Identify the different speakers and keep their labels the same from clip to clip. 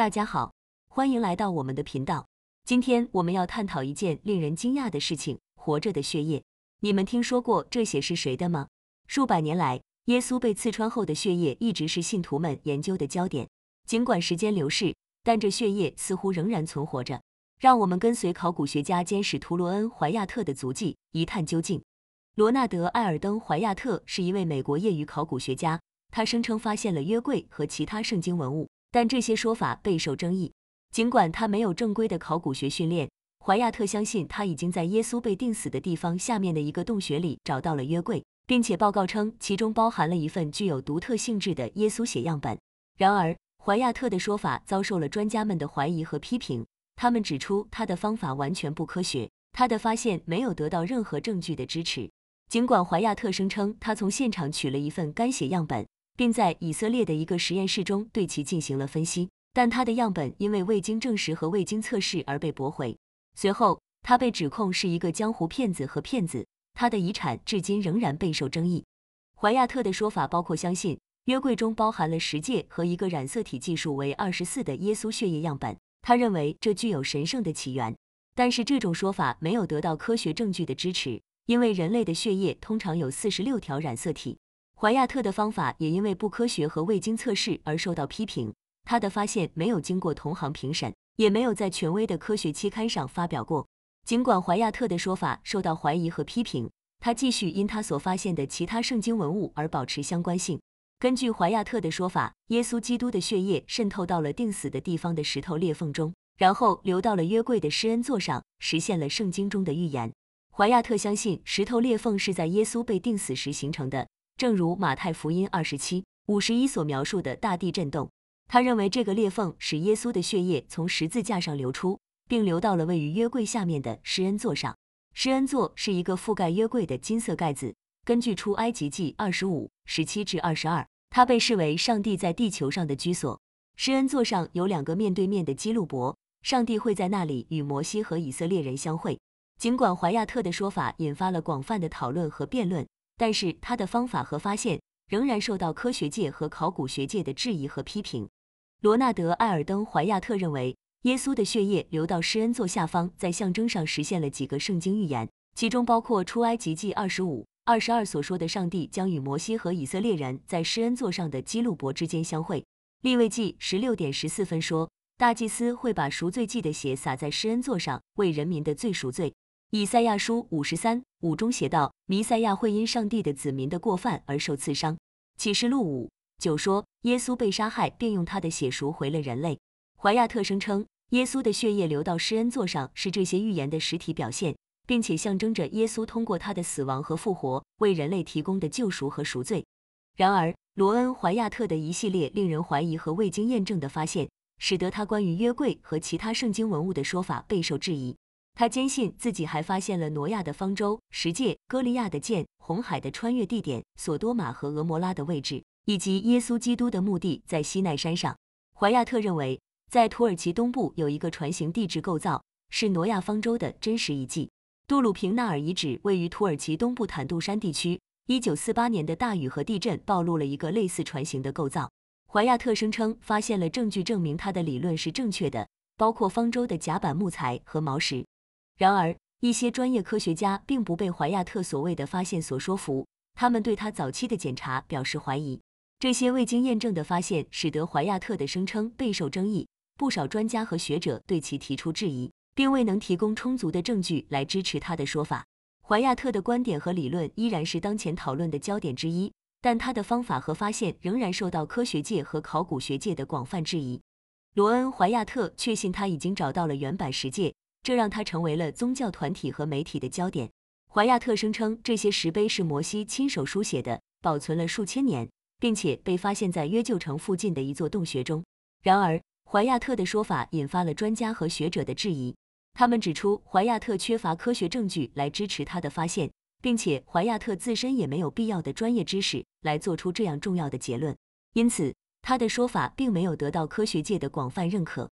Speaker 1: 大家好，欢迎来到我们的频道。今天我们要探讨一件令人惊讶的事情——活着的血液。你们听说过这血是谁的吗？数百年来，耶稣被刺穿后的血液一直是信徒们研究的焦点。尽管时间流逝，但这血液似乎仍然存活着。让我们跟随考古学家兼史图罗恩·怀亚特的足迹，一探究竟。罗纳德·艾尔登·怀亚特是一位美国业余考古学家，他声称发现了约柜和其他圣经文物。但这些说法备受争议。尽管他没有正规的考古学训练，怀亚特相信他已经在耶稣被钉死的地方下面的一个洞穴里找到了约柜，并且报告称其中包含了一份具有独特性质的耶稣血样本。然而，怀亚特的说法遭受了专家们的怀疑和批评。他们指出他的方法完全不科学，他的发现没有得到任何证据的支持。尽管怀亚特声称他从现场取了一份干血样本。并在以色列的一个实验室中对其进行了分析，但他的样本因为未经证实和未经测试而被驳回。随后，他被指控是一个江湖骗子和骗子，他的遗产至今仍然备受争议。怀亚特的说法包括相信约柜中包含了十戒和一个染色体技术为二十四的耶稣血液样本，他认为这具有神圣的起源。但是，这种说法没有得到科学证据的支持，因为人类的血液通常有四十六条染色体。怀亚特的方法也因为不科学和未经测试而受到批评。他的发现没有经过同行评审，也没有在权威的科学期刊上发表过。尽管怀亚特的说法受到怀疑和批评，他继续因他所发现的其他圣经文物而保持相关性。根据怀亚特的说法，耶稣基督的血液渗透到了钉死的地方的石头裂缝中，然后流到了约柜的施恩座上，实现了圣经中的预言。怀亚特相信石头裂缝是在耶稣被钉死时形成的。正如马太福音二十七五十一所描述的大地震动，他认为这个裂缝使耶稣的血液从十字架上流出，并流到了位于约柜下面的施恩座上。施恩座是一个覆盖约柜的金色盖子，根据出埃及记二十五十七至二十二，它被视为上帝在地球上的居所。施恩座上有两个面对面的基路伯，上帝会在那里与摩西和以色列人相会。尽管怀亚特的说法引发了广泛的讨论和辩论。但是他的方法和发现仍然受到科学界和考古学界的质疑和批评。罗纳德·埃尔登·怀亚特认为，耶稣的血液流到施恩座下方，在象征上实现了几个圣经预言，其中包括出埃及记二十五、二十二所说的上帝将与摩西和以色列人在施恩座上的基路伯之间相会；利未记十六点十四分说大祭司会把赎罪祭的血洒在施恩座上，为人民的罪赎罪。以赛亚书五十三五中写道，弥赛亚会因上帝的子民的过犯而受刺伤。启示录五九说，耶稣被杀害，并用他的血赎回了人类。怀亚特声称，耶稣的血液流到施恩座上，是这些预言的实体表现，并且象征着耶稣通过他的死亡和复活为人类提供的救赎和赎罪。然而，罗恩·怀亚特的一系列令人怀疑和未经验证的发现，使得他关于约柜和其他圣经文物的说法备受质疑。他坚信自己还发现了挪亚的方舟、十诫、歌利亚的剑、红海的穿越地点、索多玛和俄摩拉的位置，以及耶稣基督的墓地在西奈山上。怀亚特认为，在土耳其东部有一个船形地质构造，是挪亚方舟的真实遗迹。杜鲁平纳尔遗址位于土耳其东部坦杜山地区。一九四八年的大雨和地震暴露了一个类似船形的构造。怀亚特声称发现了证据，证明他的理论是正确的，包括方舟的甲板木材和毛石。然而，一些专业科学家并不被怀亚特所谓的发现所说服，他们对他早期的检查表示怀疑。这些未经验证的发现使得怀亚特的声称备受争议，不少专家和学者对其提出质疑，并未能提供充足的证据来支持他的说法。怀亚特的观点和理论依然是当前讨论的焦点之一，但他的方法和发现仍然受到科学界和考古学界的广泛质疑。罗恩·怀亚特确信他已经找到了原版石界，这让他成为了宗教团体和媒体的焦点。怀亚特声称，这些石碑是摩西亲手书写的，保存了数千年，并且被发现，在约旧城附近的一座洞穴中。然而，怀亚特的说法引发了专家和学者的质疑。他们指出，怀亚特缺乏科学证据来支持他的发现，并且怀亚特自身也没有必要的专业知识来做出这样重要的结论。因此，他的说法并没有得到科学界的广泛认可。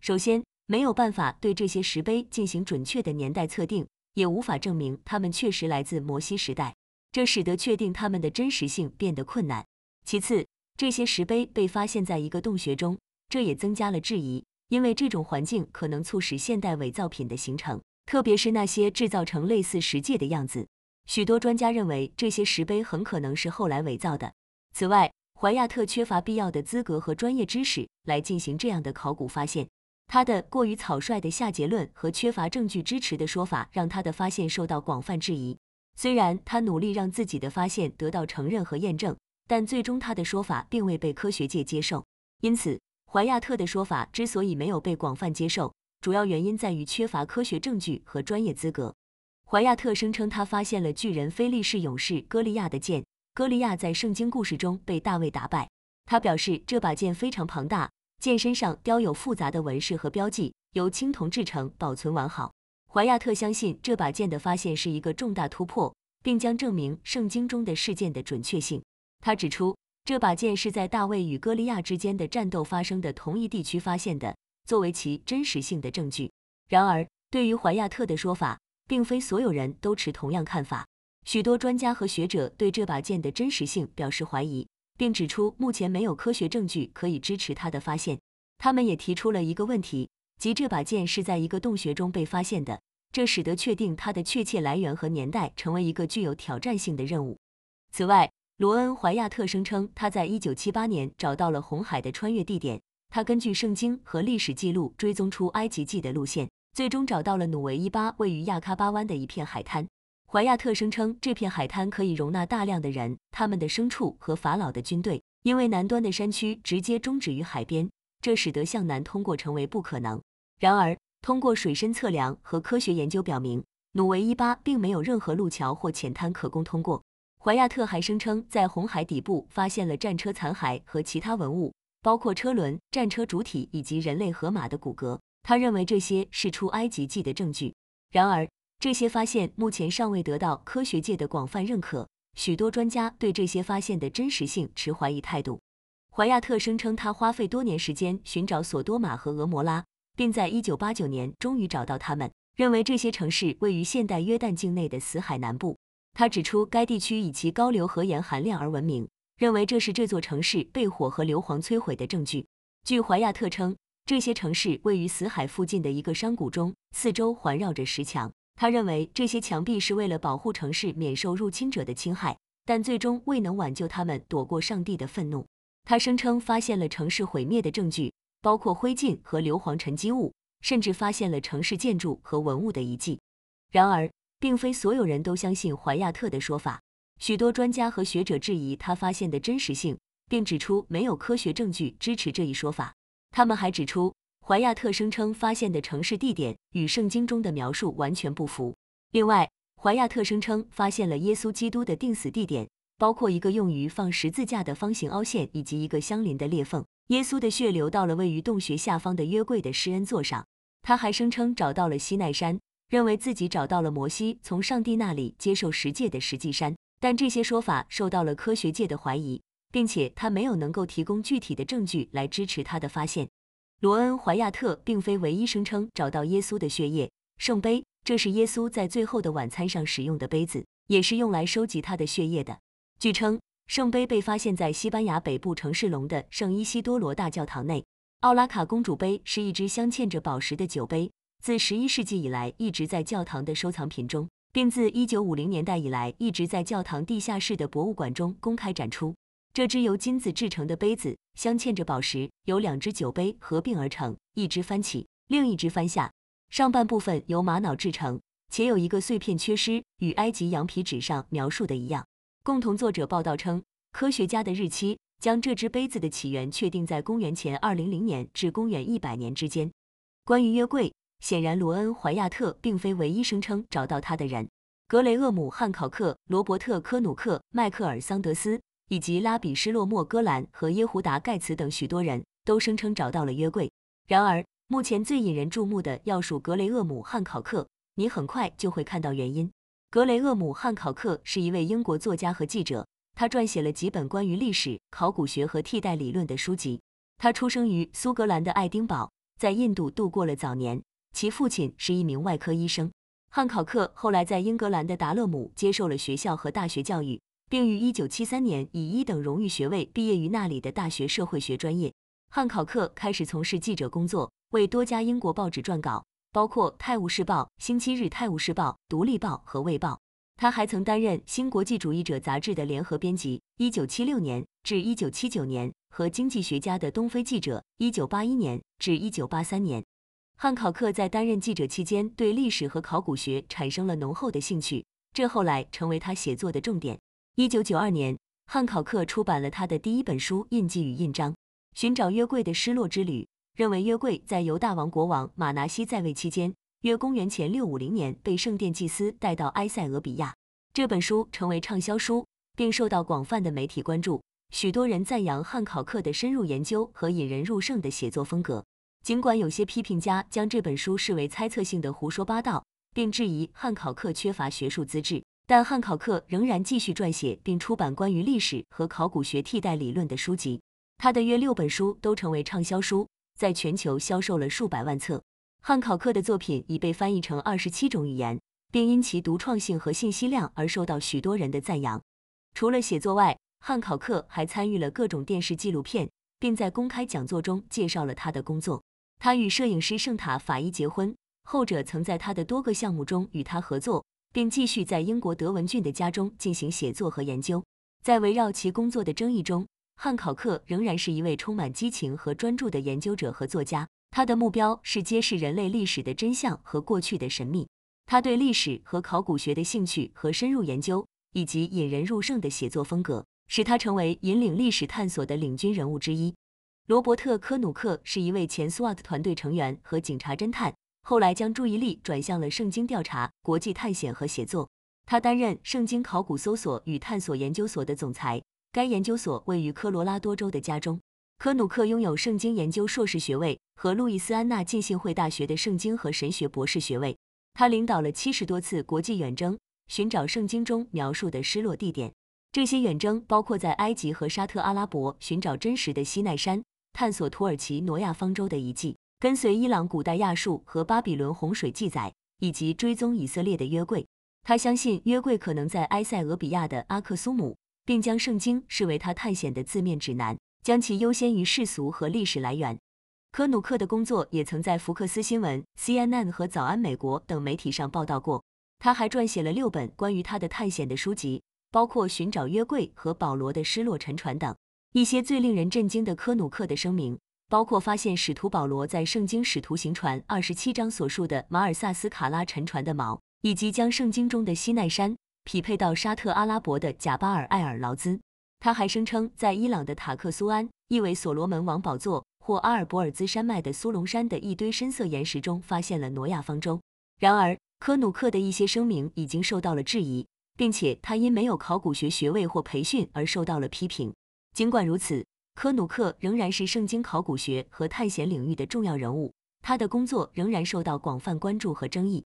Speaker 1: 首先，没有办法对这些石碑进行准确的年代测定，也无法证明它们确实来自摩西时代，这使得确定它们的真实性变得困难。其次，这些石碑被发现在一个洞穴中，这也增加了质疑，因为这种环境可能促使现代伪造品的形成，特别是那些制造成类似石界的样子。许多专家认为这些石碑很可能是后来伪造的。此外，怀亚特缺乏必要的资格和专业知识来进行这样的考古发现。他的过于草率的下结论和缺乏证据支持的说法，让他的发现受到广泛质疑。虽然他努力让自己的发现得到承认和验证，但最终他的说法并未被科学界接受。因此，怀亚特的说法之所以没有被广泛接受，主要原因在于缺乏科学证据和专业资格。怀亚特声称他发现了巨人菲利士勇士歌利亚的剑。歌利亚在圣经故事中被大卫打败。他表示这把剑非常庞大。剑身上雕有复杂的纹饰和标记，由青铜制成，保存完好。怀亚特相信这把剑的发现是一个重大突破，并将证明圣经中的事件的准确性。他指出，这把剑是在大卫与歌利亚之间的战斗发生的同一地区发现的，作为其真实性的证据。然而，对于怀亚特的说法，并非所有人都持同样看法。许多专家和学者对这把剑的真实性表示怀疑。并指出，目前没有科学证据可以支持他的发现。他们也提出了一个问题，即这把剑是在一个洞穴中被发现的，这使得确定它的确切来源和年代成为一个具有挑战性的任务。此外，罗恩·怀亚特声称他在一九七八年找到了红海的穿越地点。他根据圣经和历史记录追踪出埃及记的路线，最终找到了努维伊巴位于亚喀巴湾的一片海滩。怀亚特声称，这片海滩可以容纳大量的人、他们的牲畜和法老的军队，因为南端的山区直接终止于海边，这使得向南通过成为不可能。然而，通过水深测量和科学研究表明，努维伊巴并没有任何路桥或浅滩可供通过。怀亚特还声称，在红海底部发现了战车残骸和其他文物，包括车轮、战车主体以及人类河马的骨骼。他认为这些是出埃及记的证据。然而，这些发现目前尚未得到科学界的广泛认可，许多专家对这些发现的真实性持怀疑态度。怀亚特声称，他花费多年时间寻找索多玛和俄摩拉，并在1989年终于找到他们，认为这些城市位于现代约旦境内的死海南部。他指出，该地区以其高硫和盐含量而闻名，认为这是这座城市被火和硫磺摧毁的证据。据怀亚特称，这些城市位于死海附近的一个山谷中，四周环绕着石墙。他认为这些墙壁是为了保护城市免受入侵者的侵害，但最终未能挽救他们，躲过上帝的愤怒。他声称发现了城市毁灭的证据，包括灰烬和硫磺沉积物，甚至发现了城市建筑和文物的遗迹。然而，并非所有人都相信怀亚特的说法。许多专家和学者质疑他发现的真实性，并指出没有科学证据支持这一说法。他们还指出。怀亚特声称发现的城市地点与圣经中的描述完全不符。另外，怀亚特声称发现了耶稣基督的定死地点，包括一个用于放十字架的方形凹陷以及一个相邻的裂缝。耶稣的血流到了位于洞穴下方的约柜的施恩座上。他还声称找到了西奈山，认为自己找到了摩西从上帝那里接受十诫的实际山。但这些说法受到了科学界的怀疑，并且他没有能够提供具体的证据来支持他的发现。罗恩·怀亚特并非唯一声称找到耶稣的血液圣杯，这是耶稣在最后的晚餐上使用的杯子，也是用来收集他的血液的。据称，圣杯被发现在西班牙北部城市隆的圣伊西多罗大教堂内。奥拉卡公主杯是一只镶嵌着宝石的酒杯，自11世纪以来一直在教堂的收藏品中，并自1950年代以来一直在教堂地下室的博物馆中公开展出。这只由金子制成的杯子镶嵌着宝石，由两只酒杯合并而成，一只翻起，另一只翻下。上半部分由玛瑙制成，且有一个碎片缺失，与埃及羊皮纸上描述的一样。共同作者报道称，科学家的日期将这只杯子的起源确定在公元前200年至公元100年之间。关于约柜，显然罗恩·怀亚特并非唯一声称找到它的人。格雷厄姆·汉考克、罗伯特·科努克、迈克尔·桑德斯。以及拉比施洛莫戈兰和耶胡达盖茨等许多人都声称找到了约柜。然而，目前最引人注目的要数格雷厄姆汉考克。你很快就会看到原因。格雷厄姆汉考克是一位英国作家和记者，他撰写了几本关于历史、考古学和替代理论的书籍。他出生于苏格兰的爱丁堡，在印度度过了早年。其父亲是一名外科医生。汉考克后来在英格兰的达勒姆接受了学校和大学教育。并于一九七三年以一等荣誉学位毕业于那里的大学社会学专业。汉考克开始从事记者工作，为多家英国报纸撰稿，包括《泰晤士报》、《星期日泰晤士报》、《独立报》和《卫报》。他还曾担任《新国际主义者》杂志的联合编辑，一九七六年至一九七九年和《经济学家》的东非记者，一九八一年至一九八三年。汉考克在担任记者期间，对历史和考古学产生了浓厚的兴趣，这后来成为他写作的重点。一九九二年，汉考克出版了他的第一本书《印记与印章：寻找约柜的失落之旅》，认为约柜在犹大王国王马拿西在位期间（约公元前六五零年）被圣殿祭司带到埃塞俄比亚。这本书成为畅销书，并受到广泛的媒体关注。许多人赞扬汉考克的深入研究和引人入胜的写作风格，尽管有些批评家将这本书视为猜测性的胡说八道，并质疑汉考克缺乏学术资质。但汉考克仍然继续撰写并出版关于历史和考古学替代理论的书籍，他的约六本书都成为畅销书，在全球销售了数百万册。汉考克的作品已被翻译成二十七种语言，并因其独创性和信息量而受到许多人的赞扬。除了写作外，汉考克还参与了各种电视纪录片，并在公开讲座中介绍了他的工作。他与摄影师圣塔法伊结婚，后者曾在他的多个项目中与他合作。并继续在英国德文郡的家中进行写作和研究。在围绕其工作的争议中，汉考克仍然是一位充满激情和专注的研究者和作家。他的目标是揭示人类历史的真相和过去的神秘。他对历史和考古学的兴趣和深入研究，以及引人入胜的写作风格，使他成为引领历史探索的领军人物之一。罗伯特科努克是一位前苏瓦特团队成员和警察侦探。后来将注意力转向了圣经调查、国际探险和写作。他担任圣经考古搜索与探索研究所的总裁，该研究所位于科罗拉多州的家中。科努克拥有圣经研究硕士学位和路易斯安那浸信会大学的圣经和神学博士学位。他领导了七十多次国际远征，寻找圣经中描述的失落地点。这些远征包括在埃及和沙特阿拉伯寻找真实的西奈山，探索土耳其挪亚方舟的遗迹。跟随伊朗古代亚述和巴比伦洪水记载，以及追踪以色列的约柜，他相信约柜可能在埃塞俄比亚的阿克苏姆，并将圣经视为他探险的字面指南，将其优先于世俗和历史来源。科努克的工作也曾在福克斯新闻、CNN 和早安美国等媒体上报道过。他还撰写了六本关于他的探险的书籍，包括《寻找约柜》和《保罗的失落沉船》等。一些最令人震惊的科努克的声明。包括发现使徒保罗在《圣经使徒行传》二十七章所述的马尔萨斯卡拉沉船的锚，以及将圣经中的西奈山匹配到沙特阿拉伯的贾巴尔艾尔劳兹。他还声称，在伊朗的塔克苏安（意为所罗门王宝座）或阿尔伯尔兹山脉的苏龙山的一堆深色岩石中发现了挪亚方舟。然而，科努克的一些声明已经受到了质疑，并且他因没有考古学学位或培训而受到了批评。尽管如此，科努克仍然是圣经考古学和探险领域的重要人物，他的工作仍然受到广泛关注和争议。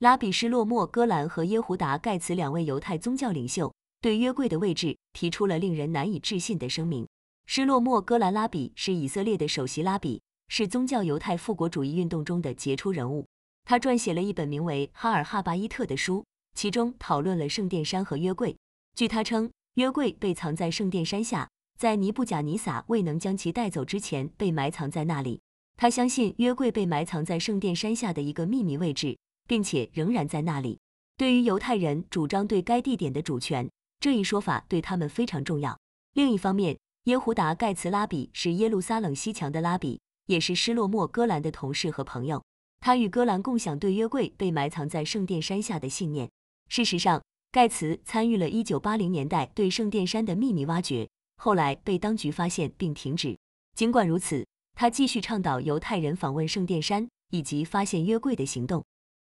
Speaker 1: 拉比施洛莫·戈兰和耶胡达·盖茨两位犹太宗教领袖对约柜的位置提出了令人难以置信的声明。施洛莫·戈兰拉比是以色列的首席拉比，是宗教犹太复国主义运动中的杰出人物。他撰写了一本名为《哈尔哈巴伊特》的书，其中讨论了圣殿山和约柜。据他称，约柜被藏在圣殿山下。在尼布甲尼撒未能将其带走之前，被埋藏在那里。他相信约柜被埋藏在圣殿山下的一个秘密位置，并且仍然在那里。对于犹太人主张对该地点的主权，这一说法对他们非常重要。另一方面，耶胡达盖茨拉比是耶路撒冷西墙的拉比，也是失落莫戈兰的同事和朋友。他与戈兰共享对约柜被埋藏在圣殿山下的信念。事实上，盖茨参与了1980年代对圣殿山的秘密挖掘。后来被当局发现并停止。尽管如此，他继续倡导犹太人访问圣殿山以及发现约柜的行动。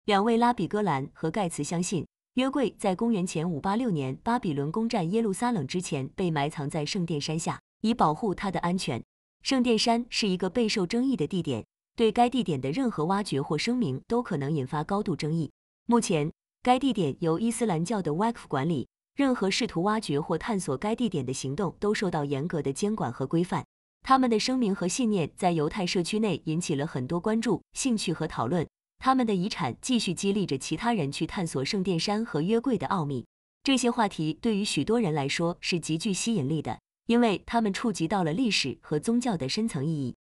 Speaker 1: 两位拉比戈兰和盖茨相信，约柜在公元前五八六年巴比伦攻占耶路撒冷之前被埋藏在圣殿山下，以保护他的安全。圣殿山是一个备受争议的地点，对该地点的任何挖掘或声明都可能引发高度争议。目前，该地点由伊斯兰教的 w c f 管理。任何试图挖掘或探索该地点的行动都受到严格的监管和规范。他们的声明和信念在犹太社区内引起了很多关注、兴趣和讨论。他们的遗产继续激励着其他人去探索圣殿山和约柜的奥秘。这些话题对于许多人来说是极具吸引力的，因为他们触及到了历史和宗教的深层意义。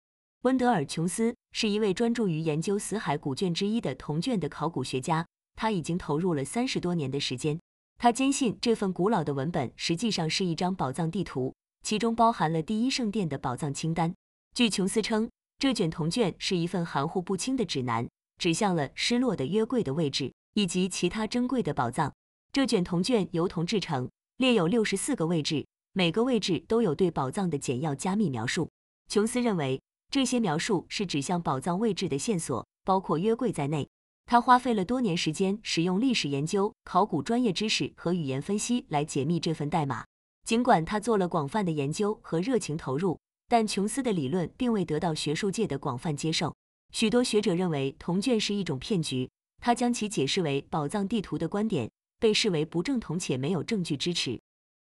Speaker 1: 温德尔·琼斯是一位专注于研究死海古卷之一的铜卷的考古学家，他已经投入了三十多年的时间。他坚信这份古老的文本实际上是一张宝藏地图，其中包含了第一圣殿的宝藏清单。据琼斯称，这卷铜卷是一份含糊不清的指南，指向了失落的约柜的位置以及其他珍贵的宝藏。这卷铜卷由铜制成，列有六十四个位置，每个位置都有对宝藏的简要加密描述。琼斯认为，这些描述是指向宝藏位置的线索，包括约柜在内。他花费了多年时间，使用历史研究、考古专业知识和语言分析来解密这份代码。尽管他做了广泛的研究和热情投入，但琼斯的理论并未得到学术界的广泛接受。许多学者认为铜卷是一种骗局，他将其解释为宝藏地图的观点被视为不正统且没有证据支持。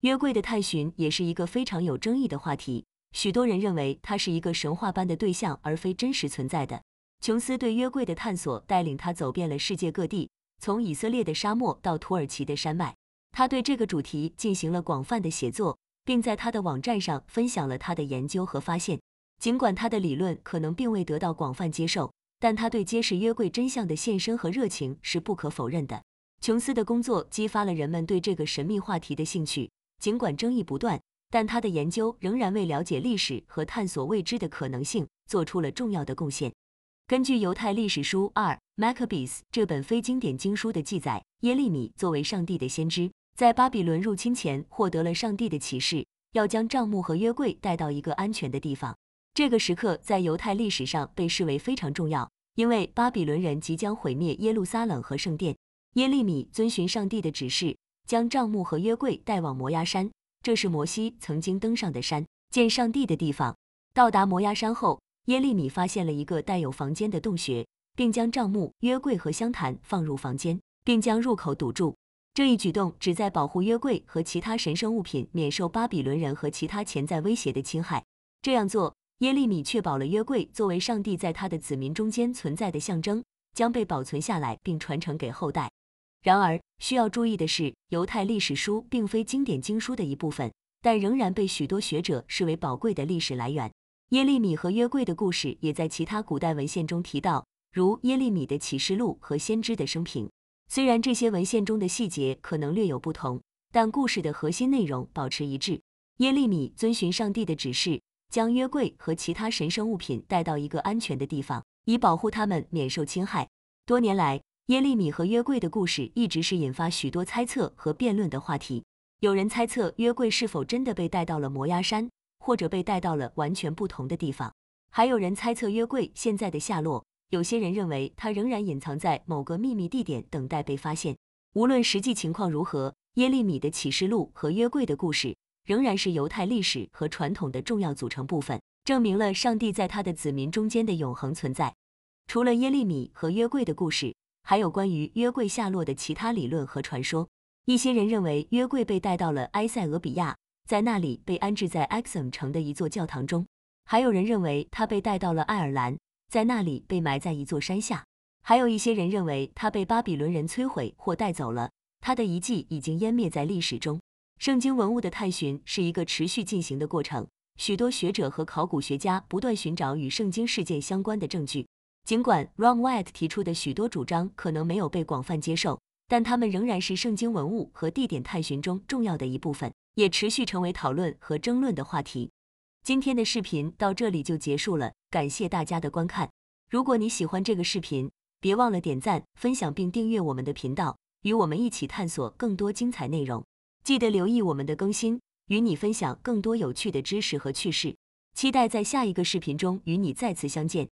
Speaker 1: 约柜的探寻也是一个非常有争议的话题，许多人认为它是一个神话般的对象，而非真实存在的。琼斯对约柜的探索带领他走遍了世界各地，从以色列的沙漠到土耳其的山脉。他对这个主题进行了广泛的写作，并在他的网站上分享了他的研究和发现。尽管他的理论可能并未得到广泛接受，但他对揭示约柜真相的献身和热情是不可否认的。琼斯的工作激发了人们对这个神秘话题的兴趣。尽管争议不断，但他的研究仍然为了解历史和探索未知的可能性做出了重要的贡献。根据犹太历史书《二 Maccabees》这本非经典经书的记载，耶利米作为上帝的先知，在巴比伦入侵前获得了上帝的启示，要将帐幕和约柜带到一个安全的地方。这个时刻在犹太历史上被视为非常重要，因为巴比伦人即将毁灭耶路撒冷和圣殿。耶利米遵循上帝的指示，将帐幕和约柜带往摩崖山，这是摩西曾经登上的山，见上帝的地方。到达摩崖山后。耶利米发现了一个带有房间的洞穴，并将帐幕、约柜和香坛放入房间，并将入口堵住。这一举动旨在保护约柜和其他神圣物品免受巴比伦人和其他潜在威胁的侵害。这样做，耶利米确保了约柜作为上帝在他的子民中间存在的象征将被保存下来并传承给后代。然而，需要注意的是，犹太历史书并非经典经书的一部分，但仍然被许多学者视为宝贵的历史来源。耶利米和约柜的故事也在其他古代文献中提到，如耶利米的启示录和先知的生平。虽然这些文献中的细节可能略有不同，但故事的核心内容保持一致。耶利米遵循上帝的指示，将约柜和其他神圣物品带到一个安全的地方，以保护他们免受侵害。多年来，耶利米和约柜的故事一直是引发许多猜测和辩论的话题。有人猜测约柜是否真的被带到了摩崖山。或者被带到了完全不同的地方。还有人猜测约柜现在的下落。有些人认为他仍然隐藏在某个秘密地点，等待被发现。无论实际情况如何，耶利米的启示录和约柜的故事仍然是犹太历史和传统的重要组成部分，证明了上帝在他的子民中间的永恒存在。除了耶利米和约柜的故事，还有关于约柜下落的其他理论和传说。一些人认为约柜被带到了埃塞俄比亚。在那里被安置在 e x o m 城的一座教堂中，还有人认为他被带到了爱尔兰，在那里被埋在一座山下。还有一些人认为他被巴比伦人摧毁或带走了。他的遗迹已经湮灭在历史中。圣经文物的探寻是一个持续进行的过程，许多学者和考古学家不断寻找与圣经事件相关的证据。尽管 r o n White 提出的许多主张可能没有被广泛接受，但他们仍然是圣经文物和地点探寻中重要的一部分。也持续成为讨论和争论的话题。今天的视频到这里就结束了，感谢大家的观看。如果你喜欢这个视频，别忘了点赞、分享并订阅我们的频道，与我们一起探索更多精彩内容。记得留意我们的更新，与你分享更多有趣的知识和趣事。期待在下一个视频中与你再次相见。